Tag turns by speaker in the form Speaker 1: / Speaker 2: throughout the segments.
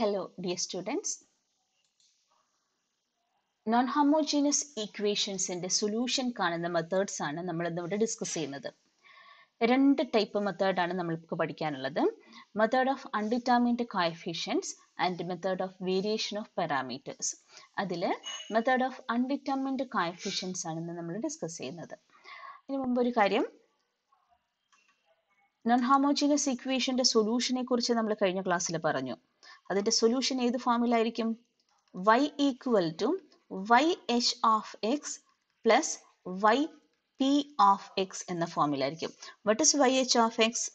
Speaker 1: Hello, dear students. Non-homogeneous ഇക്വേഷൻസിന്റെ solution കാണുന്ന methods ആണ് നമ്മൾ ഇന്നിവിടെ ഡിസ്കസ് ചെയ്യുന്നത് രണ്ട് ടൈപ്പ് മെത്തേഡാണ് നമ്മൾക്ക് പഠിക്കാനുള്ളത് method of undetermined coefficients and method of variation of parameters അതിൽ മെത്തേഡ് ഓഫ് അൺഡിറ്റർമിൻഡ് കോയഫിഷ്യൻസ് ആണ് ഇന്ന് നമ്മൾ ഡിസ്കസ് ചെയ്യുന്നത് അതിനു മുമ്പ് ഒരു കാര്യം നോൺ ഹോമോജീനിയസ് ഇക്വേഷന്റെ സൊല്യൂഷനെ കുറിച്ച് നമ്മൾ കഴിഞ്ഞ ക്ലാസ്സിൽ പറഞ്ഞു അതിന്റെ സൊല്യൂഷൻ ഏത് ഫോമിലായിരിക്കും Y equal to Y H of X plus Y P of X എന്ന ഫോമിലായിരിക്കും what is Y H of X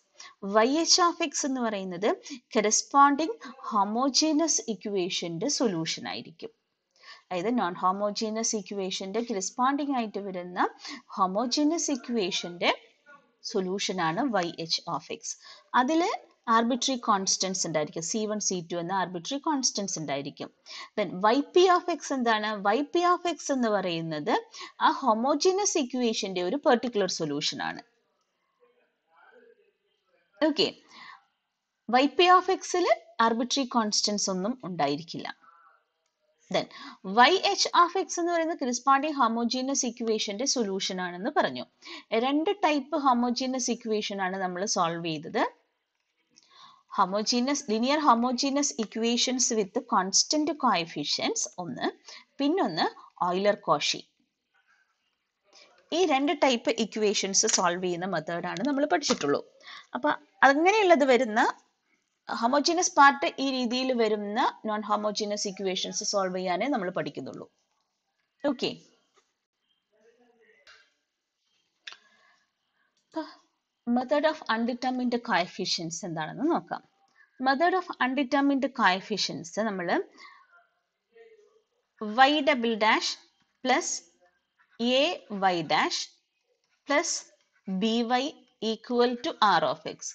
Speaker 1: Y H of X എന്ന് പറയുന്നത് കറസ്പോണ്ടിങ് ഹോമോജീനസ് ഇക്വേഷന്റെ സൊല്യൂഷൻ ആയിരിക്കും അതായത് നോൺ ഹോമോജീനസ് ഇക്വേഷന്റെ കറസ്പോണ്ടിങ് ആയിട്ട് വരുന്ന ഹോമോജീനസ് ഇക്വേഷന്റെ സൊല്യൂഷൻ ആണ് വൈ എച്ച് ഓഫ് എക്സ് അതില് ആർബിട്രറി കോൺസ്റ്റൻസ് ഉണ്ടായിരിക്കും സി വൺ സി ടു എന്ന ആർബിട്രറി കോൺസ്റ്റൻസ് ഉണ്ടായിരിക്കും then Y P of X എന്താണ് വൈ പി ഓഫ് എക്സ് എന്ന് പറയുന്നത് ആ ഹോമോജീനസ് ഇക്വേഷന്റെ ഒരു പെർട്ടിക്കുലർ സൊല്യൂഷൻ ആണ് ഓക്കെ വൈ പി ഓഫ് എക്സിൽ ആർബിട്രറി കോൺസ്റ്റൻസ് ഒന്നും ഉണ്ടായിരിക്കില്ല then Y H of X എന്ന് പറയുന്നത് ക്രിസ്പാണ്ടിങ് ഹോമോജീനസ് ഇക്വേഷന്റെ സൊല്യൂഷൻ ആണെന്ന് പറഞ്ഞു രണ്ട് ടൈപ്പ് ഹോമോജീനസ് ഇക്വേഷൻ ആണ് നമ്മൾ സോൾവ് ചെയ്തത് homogeneous linear homogeneous equations with constant coefficients ഒന്ന് പിന്നൊന്ന് ഓയിലർ കോഷി ഈ രണ്ട് ടൈപ്പ് ഇക്വേഷൻസ് സോൾവ് ചെയ്യുന്ന മെത്തേഡാണ് നമ്മൾ പഠിച്ചിട്ടുള്ളൂ അപ്പോൾ അങ്ങനെയുള്ളത് വരുന്ന ഹോമോജീനസ് പാർട്ട് ഈ രീതിയിൽ വരുന്ന നോൺ ഹോമോജീനസ് ഇക്വേഷൻസ് സോൾവ് ചെയ്യാനേ നമ്മൾ പഠിക്കുന്നുള്ളൂ okay method of undetermined coefficients എന്താണെന്ന് നോക്കാം മെത്തേഡ് ഓഫ് അൺഡിറ്റർമിൻഡ് കോയഫിഷ്യൻസ് നമ്മൾ Y double dash plus A Y dash plus B Y equal to R of X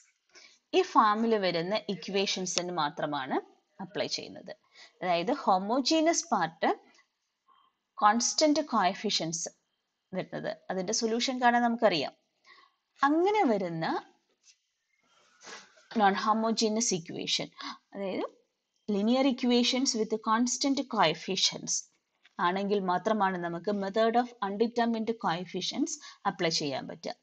Speaker 1: ഈ ഫാമിൽ വരുന്ന ഇക്വേഷൻസിന് മാത്രമാണ് അപ്ലൈ ചെയ്യുന്നത് അതായത് ഹോമോജീനസ് പാർട്ട് കോൺസ്റ്റന്റ് കോയഫിഷ്യൻസ് വരുന്നത് അതിന്റെ സൊല്യൂഷൻ കാണാൻ നമുക്കറിയാം അങ്ങനെ വരുന്ന നോൺ ഹോമോജീനസ് ഇക്വേഷൻ അതായത് linear equations with constant coefficients ആണെങ്കിൽ മാത്രമാണ് നമുക്ക് method of undetermined coefficients apply ചെയ്യാൻ പറ്റുക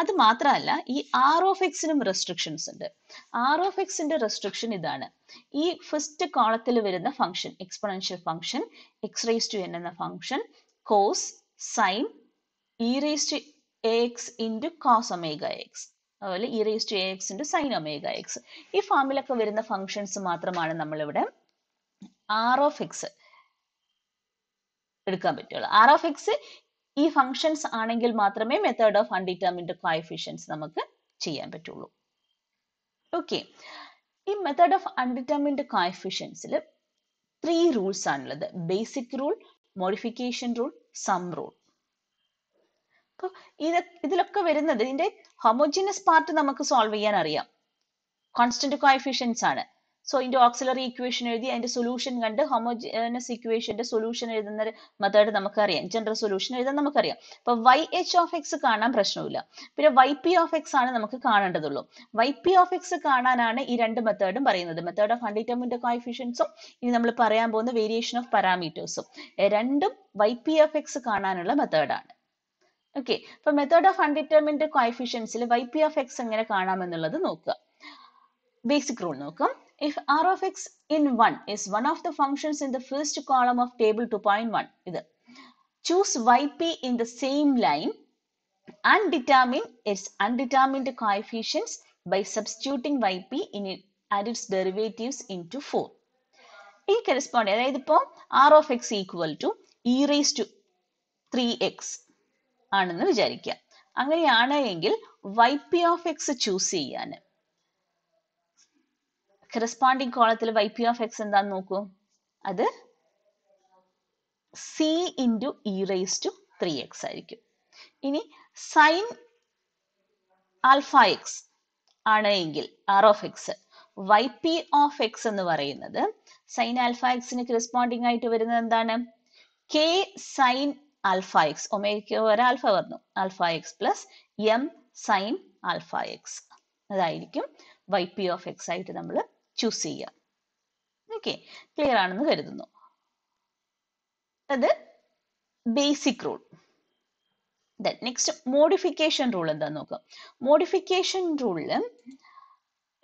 Speaker 1: അത് മാത്രമല്ല ഈ ആർ ഓഫ് എക്സിനും റെസ്ട്രിക്ഷൻസ് ഉണ്ട് ആർ ഓഫ് എക്സിന്റെ റെസ്ട്രിക്ഷൻ ഇതാണ് ഈ ഫസ്റ്റ് കോളത്തിൽ വരുന്ന function exponential function X raise to N എന്ന function cos sine E raise to x X into cos omega X അതുപോലെ E raise to X into sine omega X ഈ ഫോമിലൊക്കെ വരുന്ന functions മാത്രമാണ് നമ്മളിവിടെ ആർ ഓഫ് എക്സ് എടുക്കാൻ പറ്റുള്ളൂ R of X ഈ functions ആണെങ്കിൽ മാത്രമേ മെത്തേഡ് ഓഫ് അൺഡിറ്റർമിൻഡ് കോഫിഷ്യൻസ് നമുക്ക് ചെയ്യാൻ പറ്റുള്ളൂ ഓക്കെ ഈ മെത്തേഡ് ഓഫ് അൺഡിറ്റർമിൻഡ് കോഫിഷ്യൻസിൽ ത്രീ റൂൾസ് ആണുള്ളത് basic rule modification rule sum rule അപ്പൊ ഇത് ഇതിലൊക്കെ വരുന്നത് ഇതിന്റെ ഹോമോജീനസ് പാർട്ട് നമുക്ക് സോൾവ് ചെയ്യാൻ അറിയാം കോൺസ്റ്റന്റ് കോഫിഷ്യൻസ് ആണ് സോ ഇതിന്റെ ഓക്സിലറി ഇക്വേഷൻ എഴുതി അതിന്റെ സൊല്യൂഷൻ കണ്ട് ഹോമോജിനസ് ഇക്വേഷന്റെ സൊല്യൂഷൻ എഴുതുന്ന മെത്തേഡ് നമുക്കറിയാം ജനറൽ സൊല്യൂഷൻ എഴുതാൻ നമുക്കറിയാം അപ്പൊ വൈ എച്ച് ഓഫ് എക്സ് കാണാൻ പ്രശ്നമില്ല പിന്നെ വൈ പി ഓഫ് എക്സ് ആണ് നമുക്ക് കാണേണ്ടതുള്ളൂ വൈ പി ഓഫ് എക്സ് കാണാനാണ് ഈ രണ്ട് മെത്തേഡും പറയുന്നത് മെത്തേഡ് ഓഫ് അൺഡിറ്റർമിൻഡ് കോഫിഷ്യൻസും ഇനി നമ്മൾ പറയാൻ പോകുന്ന വേരിയേഷൻ ഓഫ് പാരാമീറ്റേഴ്സും രണ്ടും വൈ പി ഓഫ് എക്സ് കാണാനുള്ള മെത്തേഡാണ് ഓക്കെ അപ്പൊ മെത്തേഡ് ഓഫ് അൺഡിറ്റർമിൻഡ് കോയിഫിഷ്യൻസിൽ വൈ പി ഓഫ് എക്സ് എങ്ങനെ കാണാമെന്നുള്ളത് നോക്കുക ബേസിക് റൂൾ നോക്കാം if r of x in 1 is one of the functions in the first column of table 2.1 ഇത് choose yp in the same line and determine its undetermined coefficients by substituting yp in it and its derivatives into four. ഈ corresponds. അതായത് r of x equal to e raised to 3x ആണെന്ന് വിചാരിക്കുക അങ്ങനെയാണ് എങ്കിൽ Y P of X choose ചെയ്യാൻ corresponding കോളത്തിൽ Y P of X എന്താന്ന് നോക്കൂ അത് C into E raise to three X ആയിരിക്കും ഇനി സൈൻ ആൽഫ എക്സ് ആണ് എങ്കിൽ R of X Y P of X എന്ന് പറയുന്നത് സൈൻ ആൽഫ എക്സിന് കറസ്പോണ്ടിങ് ആയിട്ട് വരുന്നത് എന്താണ് കെ സൈൻ ആൽഫ എക്സ് ഒമേക്ക് ഒരു ആൽഫ വന്നു alpha X plus M sine alpha X അതായിരിക്കും വൈ പി ഓഫ് എക്സ് ആയിട്ട് നമ്മൾ ചൂസ് ചെയ്യുക ഓക്കെ ക്ലിയർ ആണെന്ന് കരുതുന്നു അത് basic rule next modification rule എന്താന്ന് നോക്കാം മോഡിഫിക്കേഷൻ റൂളിൽ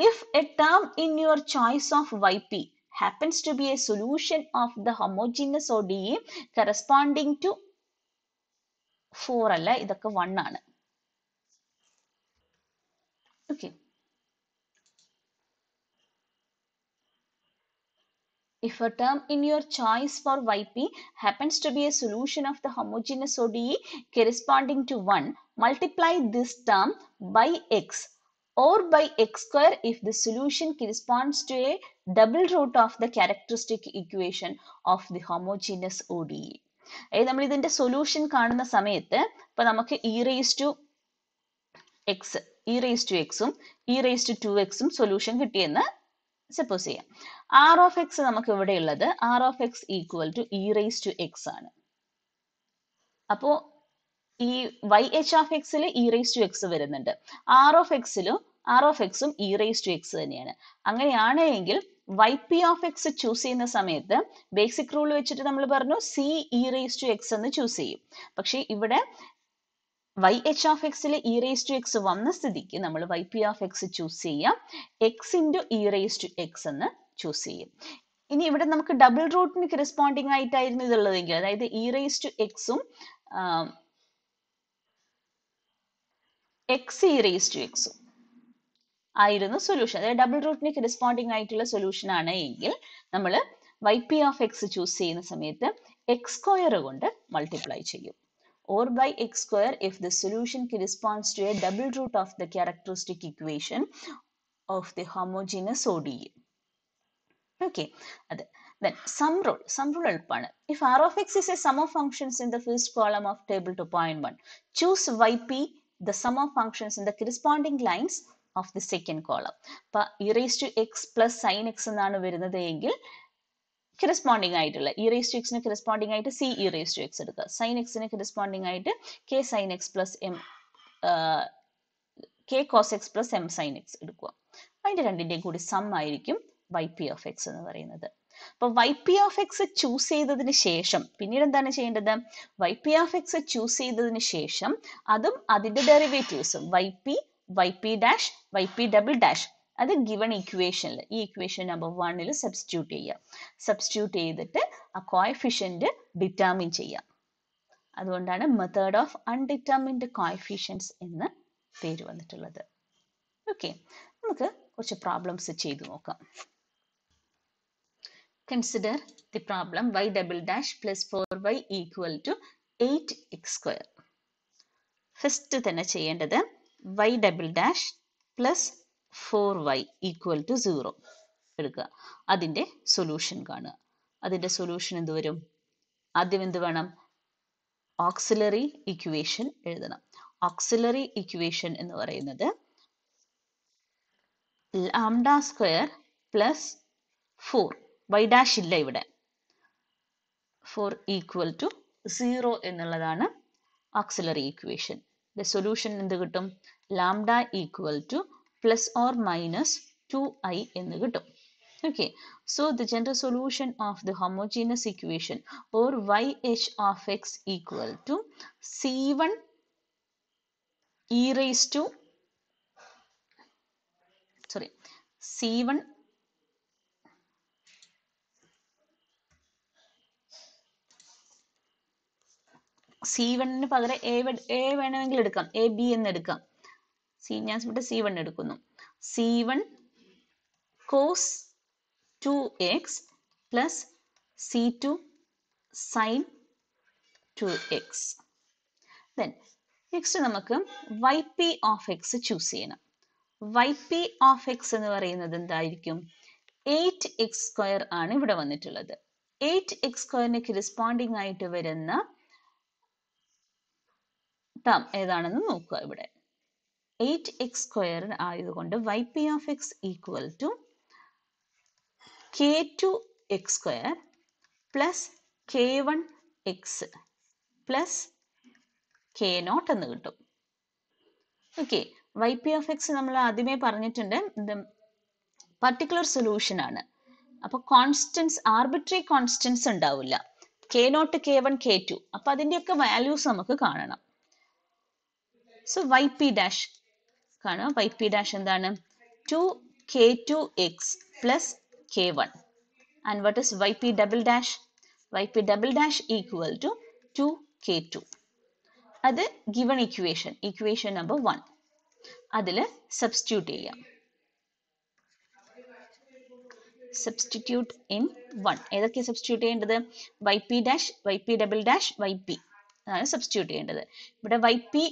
Speaker 1: if a term in your choice of yp happens to be a solution of the homogeneous ODE corresponding to Four. അല്ല ഇതൊക്കെ വൺ ആണ് Okay. If a term in your choice for YP happens to be a solution of the homogeneous ODE corresponding to 1, multiply this term by x or by x square if the solution corresponds to a double root of the characteristic equation of the homogeneous ODE. അതായത് നമ്മൾ ഇതിന്റെ solution കാണുന്ന സമയത്ത് ഇപ്പൊ നമുക്ക് E raise to X E raise to എക്സും E raise to two എക്സും solution കിട്ടിയെന്ന് സപ്പോസ് ചെയ്യാം ആർ ഓഫ് എക്സ് നമുക്ക് ഇവിടെ ഉള്ളത് R of X equal to E raise to X ആണ് അപ്പോ ഈ വൈ എച്ച് ഓഫ് എക്സിൽ ഇ റേസ് ടു എക്സ് വരുന്നുണ്ട് ആർ ഓഫ് എക്സിലും ആർ ഓഫ് എക്സും ഇ റേസ് ടു എക്സ് തന്നെയാണ് അങ്ങനെയാണെങ്കിൽ Y P of X choose ചെയ്യുന്ന സമയത്ത് ബേസിക് റൂൾ വെച്ചിട്ട് നമ്മൾ പറഞ്ഞു C E raise to X എന്ന് ചൂസ് ചെയ്യും പക്ഷേ ഇവിടെ വൈ എച്ച് ഓഫ് എക്സിൽ ഇ റേസ് ടു എക്സ് വന്ന സ്ഥിതിക്ക് നമ്മൾ Y P of X choose ചെയ്യാം X into E raise to X എന്ന് ചൂസ് ചെയ്യും ഇനി ഇവിടെ നമുക്ക് ഡബിൾ റൂട്ടിന് കറസ്പോണ്ടിങ് ആയിട്ടായിരുന്നു ഇതുള്ളതെങ്കിൽ അതായത് ഇ റേസ് ടു എക്സും എക്സ് ഇ റേസ് ടു എക്സും ആയിരുന്നു സൊല്യൂഷൻ അതായത് ഡബിൾ റൂട്ടിന് കറസ്പോണ്ടിങ് ആയിട്ടുള്ള സൊല്യൂഷൻ ആണ് എങ്കിൽ നമ്മൾ Y P of X choose ചെയ്യുന്ന സമയത്ത് എക്സ് സ്ക്വയർ കൊണ്ട് മൾട്ടിപ്ലൈ ചെയ്യും or by x square if the solution corresponds to a double root of the characteristic equation of the homogeneous ODE. Okay, then sum rule, sum rule elpana. If r of x is a sum of functions in the first column of table 2.1, choose yp, the sum of functions in the corresponding lines of the second column അപ്പൊ E raise to X plus sine X എന്നാണ് വരുന്നത് എങ്കിൽ കിറസ്പോണ്ടിങ് ആയിട്ടുള്ള E raise to എക്സിന് corresponding ആയിട്ട് C E raise to X എടുക്കുക sine എക്സിന് corresponding ആയിട്ട് K sine X plus M K cos X plus M sine X എടുക്കുക അതിന്റെ രണ്ടിന്റെയും കൂടി സം ആയിരിക്കും വൈ പി ഓഫ് എക്സ് എന്ന് പറയുന്നത് അപ്പൊ Y P of X choose ചെയ്തതിന് ശേഷം പിന്നീട് എന്താണ് ചെയ്യേണ്ടത് Y P of X choose ചെയ്തതിന് ശേഷം അതും അതിന്റെ ഡെറിവേറ്റീവ്സും Y P Y P dash Y P double dash അത് ഗിവൺ ഇക്വേഷനിൽ ഈ ഇക്വേഷൻ നമ്പർ വണ്ണിൽ സബ്സ്റ്റിറ്റ്യൂട്ട് ചെയ്യുക സബ്സ്റ്റിറ്റ്യൂട്ട് ചെയ്തിട്ട് ആ കോയഫിഷ്യൻറ്റ് ഡിറ്റർമിൻ ചെയ്യുക അതുകൊണ്ടാണ് മെത്തേഡ് ഓഫ് അൺഡിറ്റർമിൻഡ് കോയഫിഷ്യൻസ് എന്ന് പേര് വന്നിട്ടുള്ളത് ഓക്കെ നമുക്ക് കുറച്ച് പ്രോബ്ലംസ് ചെയ്തു നോക്കാം consider the problem y double dash plus four y equal to eight x square first തന്നെ ചെയ്യേണ്ടത് y double dash plus four y equal to zero എടുക്കുക അതിൻ്റെ സൊല്യൂഷൻ കാണുക അതിൻ്റെ സൊല്യൂഷൻ എന്ത് വരും ആദ്യം എന്ത് വേണം ഓക്സിലറി ഇക്വേഷൻ എഴുതണം ഓക്സിലറി ഇക്വേഷൻ എന്ന് പറയുന്നത് lambda square plus four y dash ഇല്ല ഇവിടെ ഫോർ ഈക്വൽ ടു സീറോ എന്നുള്ളതാണ് ഓക്സിലറി ഇക്വേഷൻ ദ സൊല്യൂഷൻ എന്ത് കിട്ടും lambda equal to plus or minus two i എന്ന് കിട്ടും okay so the general solution of the homogeneous equation or y H of X equal to c one e raise to sorry c one c വണ്ണിന് പകരം A A വേണമെങ്കിൽ എടുക്കാം A B എന്ന് എടുക്കാം c ഞാൻ ഇവിടെ സി വൺ എടുക്കുന്നു c one cos two X plus c two sine two x then next നമുക്ക് y P of X choose ചെയ്യണം വൈ പി ഓഫ് എക്സ് എന്ന് പറയുന്നത് എന്തായിരിക്കും എയ്റ്റ് എക്സ് സ്ക്വയർ ആണ് ഇവിടെ വന്നിട്ടുള്ളത് എയ്റ്റ് എക്സ് സ്ക്വയറിന് കറസ്പോണ്ടിങ് ആയിട്ട് വരുന്ന ടേം ഏതാണെന്ന് നോക്കുക ഇവിടെ എയ്റ്റ് എക്സ് സ്ക്വയർ ആയതുകൊണ്ട് y P of X equal to k two x square plus k one x plus k nought എന്ന് കിട്ടും okay Y P of x നമ്മൾ ആദ്യമേ പറഞ്ഞിട്ടുണ്ട് ഇത് പർട്ടിക്കുലർ സൊല്യൂഷൻ ആണ് അപ്പൊ കോൺസ്റ്റൻസ് ആർബിട്രറി കോൺസ്റ്റൻസ് ഉണ്ടാവില്ല k nought k one k two അപ്പൊ അതിൻ്റെയൊക്കെ വാല്യൂസ് നമുക്ക് കാണണം സോ വൈ പി ഡാഷ് കാണാം വൈ പി ഡാഷ് എന്താണ് two k two X plus k one and what is y P double dash Y P double dash equal to two k two അത് given equation equation number one അതിൽ substitute ചെയ്യാം substitute in one ഏതൊക്കെ substitute ചെയ്യേണ്ടത് Y P dash Y P double dash Y p അതാണ് substitute ചെയ്യേണ്ടത് ഇവിടെ y P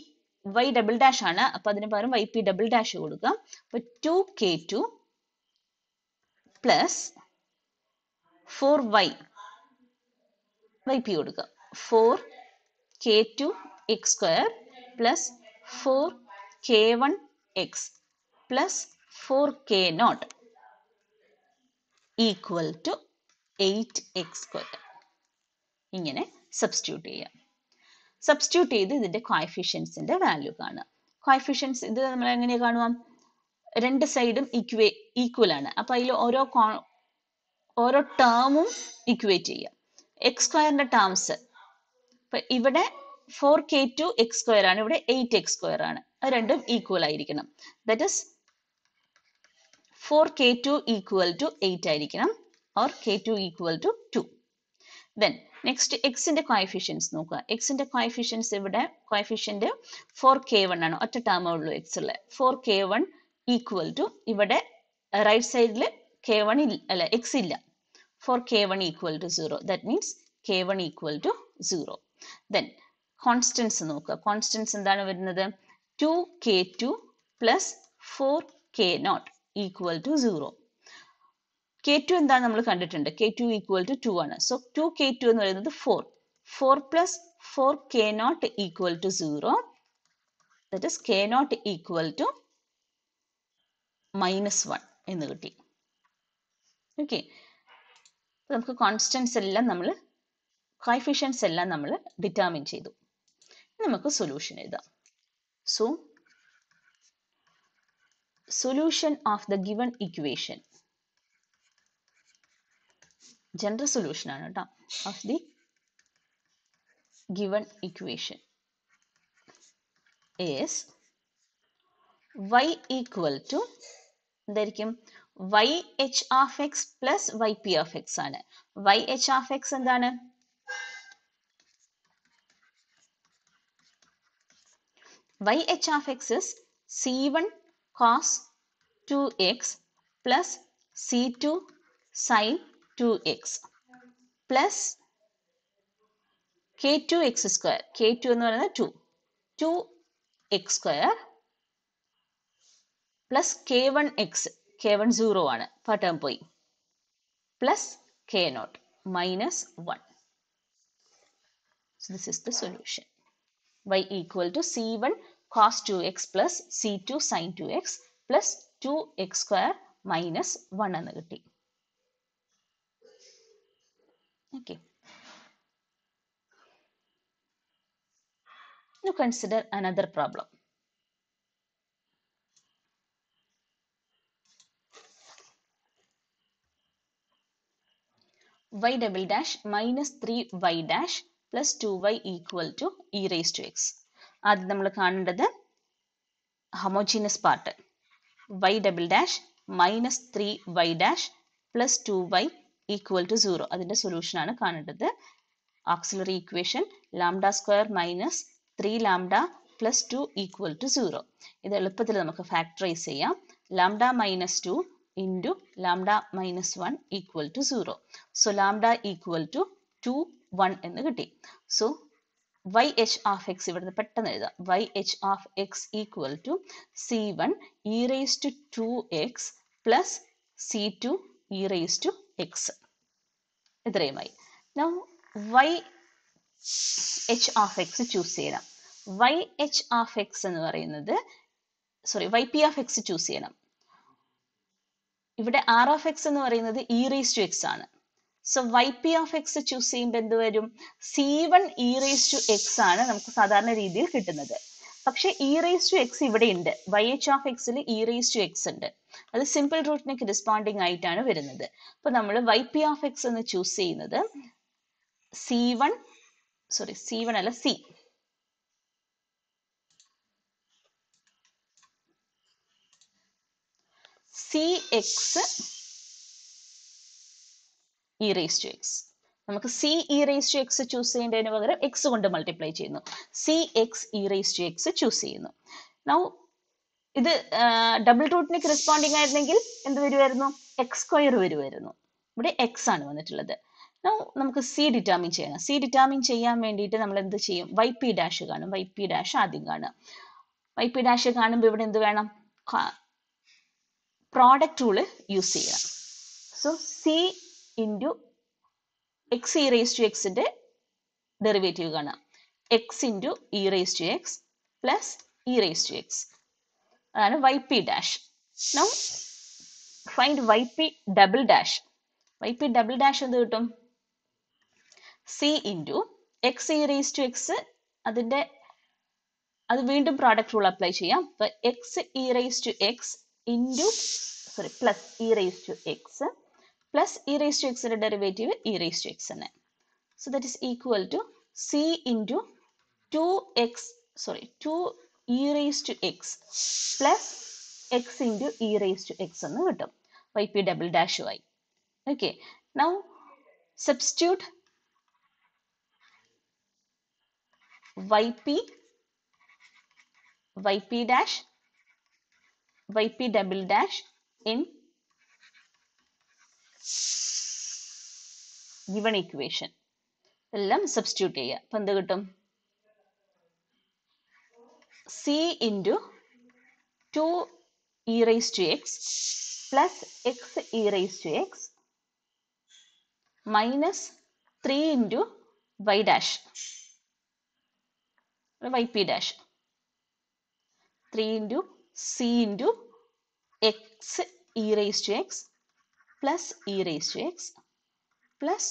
Speaker 1: y double dash ആണ് അപ്പൊ അതിന് പകരം വൈ പി ഡബിൾ ഡാഷ് കൊടുക്കാം അപ്പൊ two k two plus four y y p കൊടുക്കുക four k two x square plus four k one x plus four k nought equal to eight x square ഇങ്ങനെ substitute ചെയ്യാം substitute ചെയ്ത് ഇതിന്റെ കോയഫിഷ്യൻസിന്റെ value കാണുക coefficients ഇത് നമ്മൾ എങ്ങനെയാണ് കാണുക രണ്ട് സൈഡും ഇക്വേ ഈക്വൽ ആണ് അപ്പൊ അതിൽ ഓരോ ഓരോ ടേമും ഇക്വേറ്റ് ചെയ്യുക എക്സ് സ്ക്വയറിന്റെ ടേംസ് ഇപ്പൊ ഇവിടെ four k two x square ആണ് ഇവിടെ എയ്റ്റ് എക്സ് സ്ക്വയർ ആണ് അത് രണ്ടും ഈക്വൽ ആയിരിക്കണം that is four k two equal to eight ആയിരിക്കണം or k two equal to two then next എക്സിന്റെ കോയഫിഷ്യൻസ് നോക്കുക എക്സിന്റെ കോയഫിഷ്യൻസ് ഇവിടെ കോയഫിഷ്യന്റ് ഫോർ കെ വൺ ആണ് ഒറ്റ ടേമേ ഉള്ളൂ എക്സ് ഉള്ള four k one equal to ഇവിടെ റൈറ്റ് സൈഡിൽ കെ വൺ അല്ല എക്സ് ഇല്ല four k one equal to zero that means k one equal to zero then constants നോക്കുക കോൺസ്റ്റൻസ് എന്താണ് വരുന്നത് two k two plus four k nought equal to zero k two എന്താണ് നമ്മൾ കണ്ടിട്ടുണ്ട് k two equal to two ആണ് so two k two എന്ന് പറയുന്നത് four four plus four k nought equal to zero that is k nought equal to minus one എന്ന് കിട്ടി okay നമുക്ക് constants എല്ലാം നമ്മൾ കോയിഫിഷ്യൻസ് എല്ലാം നമ്മൾ ഡിറ്റർമിൻ ചെയ്തു നമുക്ക് സൊല്യൂഷൻ എഴുതാം so solution of the given equation general solution anata, of the given equation is y equal to derikim, y h of x plus y p of x anata. y h of x and then y h of x is c1 cos 2x plus c2 sine 2x plus k two x square k two എന്ന് പറയുന്നത് two two x square plus k one x k one zero ആണ് ആ term പോയി plus k nought minus one So this is the solution. Y two x C1 cos 2x sine C2 sin 2x two x square minus 1 എന്ന് കിട്ടി Okay. Now consider another problem. y double dash minus 3y dash plus 2y equal to e raised to x. ആദ്യം നമ്മൾ കാണേണ്ടത് homogeneous part y double dash minus three y dash plus two y equal to zero അതിൻ്റെ ആണ് കാണേണ്ടത് auxiliary equation lambda square minus three lambda plus two equal to zero ഇത് എളുപ്പത്തിൽ നമുക്ക് factorise ചെയ്യാം lambda minus two into lambda minus one equal to zero so lambda equal to two one എന്ന് കിട്ടി so y H of x ഇവിടുന്ന് പെട്ടെന്ന് എഴുതാം y H of X equal to c one e raise to two X plus c two E raise to x ഇത്രയുമായി now y H of X choose ചെയ്യണം y H of X എന്ന് പറയുന്നത് sorry y P of X choose ചെയ്യണം ഇവിടെ r of X എന്ന് പറയുന്നത് e raise to X ആണ് so y P of X choose ചെയ്യുമ്പോൾ എന്ത് വരും c one e raise to X ആണ് നമുക്ക് സാധാരണ രീതിയിൽ കിട്ടുന്നത് പക്ഷെ ഇ റേസ് ടു എക്സ് ഇവിടെ ഉണ്ട് വൈ എച്ച് ഓഫ് എക്സിൽ ഇ റേസ് ടു എക്സ് ഉണ്ട് അത് സിമ്പിൾ റൂട്ടിനേക്ക് കറസ്പോണ്ടിങ് ആയിട്ടാണ് വരുന്നത് അപ്പൊ നമ്മൾ വൈ പി ഓഫ് എക്സ് എന്ന് ചൂസ് ചെയ്യുന്നത് c one sorry c one അല്ല c c x E raise to x നമുക്ക് c E raise to x choose ചെയ്യേണ്ടതിന് പകരം എക്സ് കൊണ്ട് മൾട്ടിപ്ലൈ ചെയ്യുന്നു c x E raise to x choose ചെയ്യുന്നു now ഇത് ഡബിൾ റൂട്ടിന് റെസ്പോണ്ടിങ് ആയിരുന്നെങ്കിൽ എന്ത് വരുമായിരുന്നു എക്സ് സ്ക്വയർ വരുമായിരുന്നു ഇവിടെ എക്സ് ആണ് വന്നിട്ടുള്ളത് നമുക്ക് സി ഡിറ്റാമിൻ ചെയ്യണം സി ഡിറ്റാമിൻ ചെയ്യാൻ വേണ്ടിയിട്ട് നമ്മൾ എന്ത് ചെയ്യും വൈ പി ഡാഷ് കാണും വൈ പി ഡാഷ് ആദ്യം കാണും വൈ പി ഡാഷ് കാണുമ്പോൾ ഇവിടെ എന്ത് വേണം പ്രോഡക്റ്റ് റൂള് യൂസ് ചെയ്യണം so c into x E raise to എക്സിൻ്റെ ഡെറിവേറ്റീവ് കാണാം x into E raise to X plus e raise to x അതാണ് y P dash now find y P double dash Y P double dash എന്ത് കിട്ടും c into x E raise to x അതിൻ്റെ അത് വീണ്ടും product rule apply ചെയ്യാം അപ്പോൾ x E raise to X into sorry plus e raise to X plus e raise to എക്സിൻ്റെ derivative e raise to x തന്നെ so that is equal to c into two x sorry two E raise to X plus x into E raise to X എന്ന് കിട്ടും y P double dash y okay now substitute y P Y P dash Y P double dash in given equation എല്ലാം substitute ചെയ്യുക അപ്പം എന്ത് കിട്ടും c into 2 e raised to x plus x e raised to x minus 3 into y dash yp dash 3 into c into x e raised to x plus e raised to x plus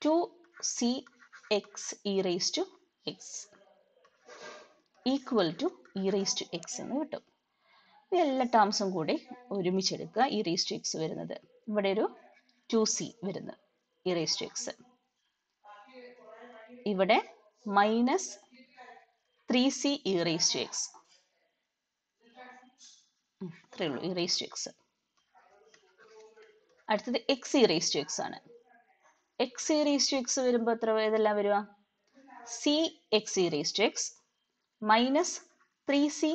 Speaker 1: 2 c x e raised to x. Equal to E raise to X എന്ന് കിട്ടും എല്ലാ ടേംസും കൂടി ഒരുമിച്ച് എടുക്കുക e e raise to x വരുന്നത് ഇവിടെ ഒരു ടു സി വരുന്നു ഇ റേസ് ടു എക്സ് ഇവിടെ minus three c E raise to x ഇത്രയേ ഉള്ളൂ ഇ റേസ് ടു എക്സ് അടുത്തത് x E raise to X ആണ് x E raise to x വരുമ്പോൾ എത്ര ഇതെല്ലാം വരുക c x e e raise to x minus 3c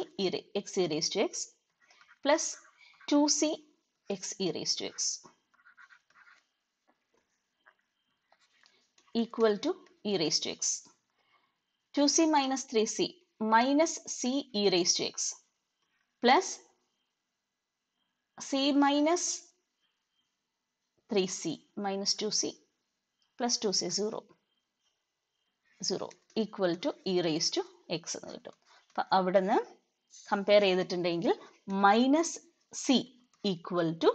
Speaker 1: x e raised to x plus 2c x e raised to x equal to e raised to x. 2c minus 3c minus c e raised to x plus c minus 3c minus 2c plus 2c 0 0 equal to e raised to x എന്ന് കിട്ടും അപ്പം അവിടെ നിന്ന് compare ചെയ്തിട്ടുണ്ടെങ്കിൽ minus c equal to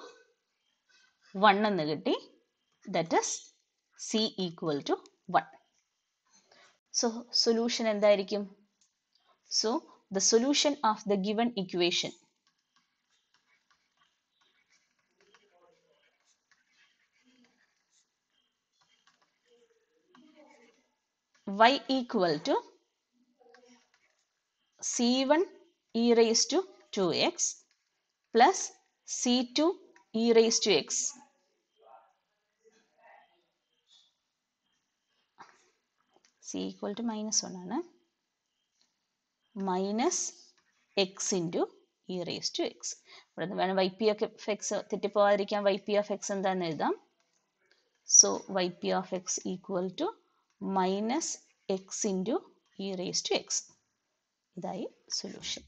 Speaker 1: one എന്ന് കിട്ടി that is c equal to one so solution എന്തായിരിക്കും so the solution of the given equation y equal to c one e raise to two X plus c two E raise to x c equal to minus one ആണ് minus x into E raise to x ഇവിടെ നിന്ന് വേണം y P of x തെറ്റിപ്പോവാതിരിക്കാൻ y P of x എന്താണെന്ന് എഴുതാം so y P of X equal to minus x into E raise to x ഇതായി solution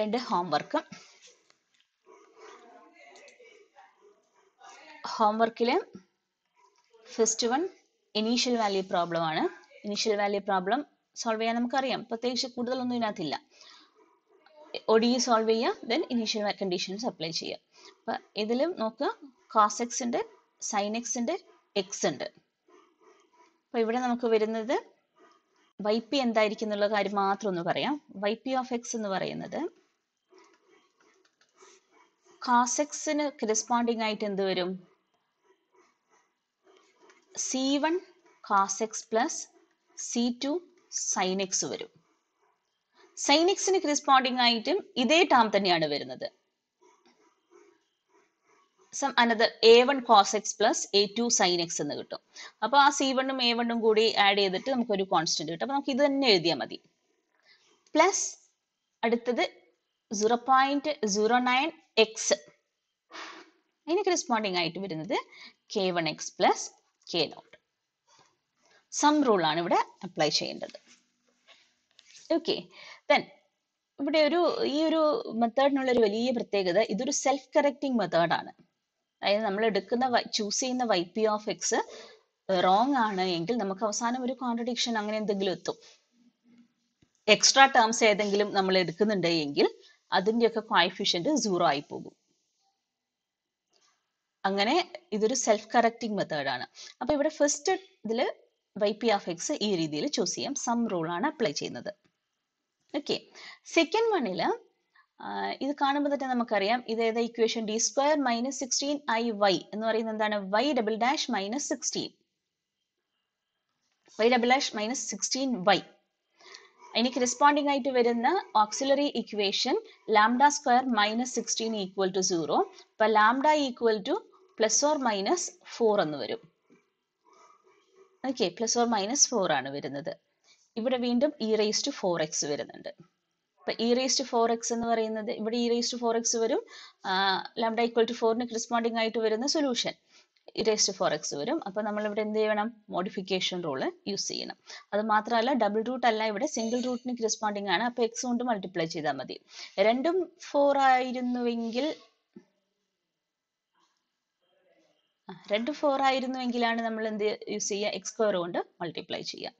Speaker 1: രണ്ട് ഹോംവർക്കും ഹോംവർക്കിൽ first one initial value problem ആണ് ഇനീഷ്യൽ വാല്യൂ പ്രോബ്ലം സോൾവ് ചെയ്യാൻ നമുക്കറിയാം പ്രത്യേകിച്ച് കൂടുതലൊന്നും ഇതിനകത്തില്ല ഒടി സോൾവ് ചെയ്യുക ദെൻ ഇനീഷ്യൽ കണ്ടീഷൻസ് അപ്ലൈ ചെയ്യുക അപ്പൊ ഇതിലും നോക്കുക കോസ് എക്സ് ഉണ്ട് സൈൻ എക്സ് ഉണ്ട് എക്സ് ഉണ്ട് അപ്പോൾ ഇവിടെ നമുക്ക് വരുന്നത് വൈ പി എന്തായിരിക്കും എന്നുള്ള കാര്യം മാത്രം ഒന്ന് പറയാം വൈ പി ഓഫ് എക്സ് എന്ന് പറയുന്നത് കോസ് എക്സിന് കറസ്പോണ്ടിങ് ആയിട്ട് എന്ത് വരും c one cos x plus c two sine x വരും സൈൻ എക്സിന് ക്രിസ്പോണ്ടിങ് ആയിട്ടും ഇതേ ടാം തന്നെയാണ് വരുന്നത് some another a one cos X plus a two sine x എന്ന് കിട്ടും അപ്പൊ ആ സി വണ്ണും എ വണ്ണും കൂടി ആഡ് ചെയ്തിട്ട് നമുക്കൊരു കോൺസ്റ്റന്റ് കിട്ടും അപ്പൊ നമുക്ക് ഇത് തന്നെ എഴുതിയാൽ മതി പ്ലസ് അടുത്തത് zero point zero nine x അതിന് ക്രിസ്പോണ്ടിങ് ആയിട്ട് വരുന്നത് k one x plus k nought sum rule ആണ് ഇവിടെ അപ്ലൈ ചെയ്യേണ്ടത് ഓക്കെ ദെൻ ഇവിടെ ഒരു ഈ ഒരു മെത്തേഡിനുള്ള ഒരു വലിയ പ്രത്യേകത ഇതൊരു സെൽഫ് കറക്റ്റിംഗ് മെത്തേഡാണ് അതായത് നമ്മൾ എടുക്കുന്ന ചൂസ് ചെയ്യുന്ന y P of x wrong ആണ് എങ്കിൽ നമുക്ക് അവസാനം ഒരു കോൺട്രഡിക്ഷൻ അങ്ങനെ എന്തെങ്കിലും എത്തും എക്സ്ട്രാ ടേംസ് ഏതെങ്കിലും നമ്മൾ എടുക്കുന്നുണ്ട് എങ്കിൽ അതിൻ്റെയൊക്കെ കോയിഫിഷ്യൻറ്റ് സീറോ ആയി പോകും അങ്ങനെ ഇതൊരു സെൽഫ് കറക്റ്റിംഗ് മെത്തേഡ് ആണ് അപ്പൊ ഇവിടെ ഫസ്റ്റ് ഇതിൽ വൈ പി ഓഫ് എക്സ് ഈ രീതിയിൽ ചൂസ് ചെയ്യാം സം റൂൾ ആണ് അപ്ലൈ ചെയ്യുന്നത് ഓക്കെ സെക്കൻഡ് വണ്ണിൽ ഇത് കാണുമ്പോൾ തന്നെ നമുക്കറിയാം ഇത് ഏതാ equation D square minus sixteen I y എന്ന് പറയുന്നത് എന്താണ് y double dash minus sixteen y double dash minus sixteen y എനിക്ക് റെസ്പോണ്ടിങ് ആയിട്ട് വരുന്ന auxiliary equation lambda square minus sixteen equal to zero ഇപ്പൊ lambda equal to plus or minus four എന്ന് വരും ഓക്കെ പ്ലസ് ഓർ മൈനസ് ഫോർ ആണ് വരുന്നത് ഇവിടെ വീണ്ടും e raise to four x വരുന്നുണ്ട് അപ്പൊ e raise to four x എന്ന് പറയുന്നത് ഇവിടെ e raise to four x വരും ലാംഡ ഈക്വൽ ടു ഫോറിന് ക്രിസ്പോണ്ടിങ് ആയിട്ട് വരുന്ന solution e raise to four x വരും അപ്പൊ നമ്മൾ ഇവിടെ എന്ത് ചെയ്യണം മോഡിഫിക്കേഷൻ റൂള് യൂസ് ചെയ്യണം അത് മാത്രമല്ല ഡബിൾ റൂട്ട് അല്ല ഇവിടെ സിംഗിൾ റൂട്ടിന് ക്രിസ്പോണ്ടിങ് ആണ് അപ്പൊ എക്സ് കൊണ്ട് മൾട്ടിപ്ലൈ ചെയ്താൽ മതി രണ്ടും ഫോർ ആയിരുന്നുവെങ്കിൽ രണ്ട് ഫോർ ആയിരുന്നുവെങ്കിലാണ് നമ്മൾ എന്ത് യൂസ് ചെയ്യുക എക്സ് സ്ക്വയർ കൊണ്ട് മൾട്ടിപ്ലൈ ചെയ്യുക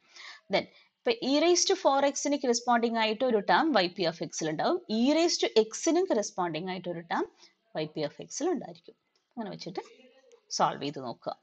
Speaker 1: ദെൻ ഇപ്പൊ ഇ റേസ് ടു ഫോർ എക്സിന് കറസ്പോണ്ടിങ് ആയിട്ട് ഒരു ടേം വൈ പി ഓഫ് എക്സിൽ ഉണ്ടാവും ഇ റേസ് ടു എക്സിനും കറസ്പോണ്ടിങ് ആയിട്ട് ഒരു ടേം വൈ പി ഓഫ് എക്സിൽ ഉണ്ടായിരിക്കും അങ്ങനെ വെച്ചിട്ട് സോൾവ് ചെയ്ത് നോക്കുക